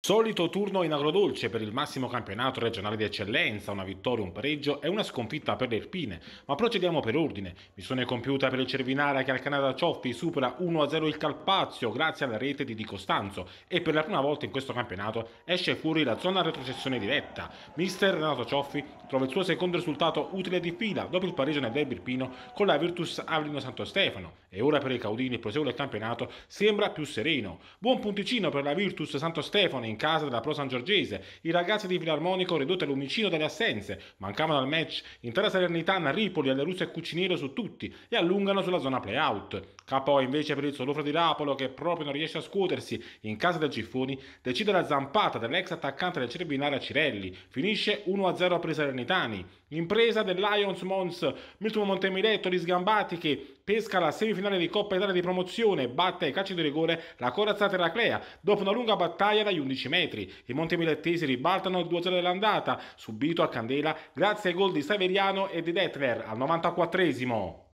Solito turno in agrodolce per il massimo campionato regionale di eccellenza, una vittoria, un pareggio e una sconfitta per le Irpine, ma procediamo per ordine. Missione compiuta per il Cervinara che al Canada Cioffi supera 1-0 il Calpazio grazie alla rete di Di Costanzo e per la prima volta in questo campionato esce fuori la zona retrocessione diretta. Mister Renato Cioffi trova il suo secondo risultato utile di fila dopo il pareggio nel derby irpino con la Virtus Avrino Santo Stefano e ora per i Caudini il proseguo del campionato sembra più sereno. Buon punticino per la Virtus Santo Stefano in casa della Pro San Giorgese. I ragazzi di Filarmonico ridotti all'unicino dalle assenze. Mancavano al match intera Salernitana, Ripoli, alle russe e Cuciniero su tutti e allungano sulla zona playout. Capo invece per il solofro di Rapolo che proprio non riesce a scuotersi in casa del Giffoni, decide la zampata dell'ex attaccante del Cerbinare a Cirelli. Finisce 1-0 per i Salernitani. Impresa del Lions Mons, Milton Montemiletto di Sgambati che pesca la semifinale di Coppa Italia di promozione, batte ai calci di rigore la corazzata Eraclea dopo una lunga battaglia dagli 11 16 metri. I Monti montemilettesi ribaltano il 2-0 dell'andata, subito a Candela grazie ai gol di Saveriano e di Detmer al 94esimo.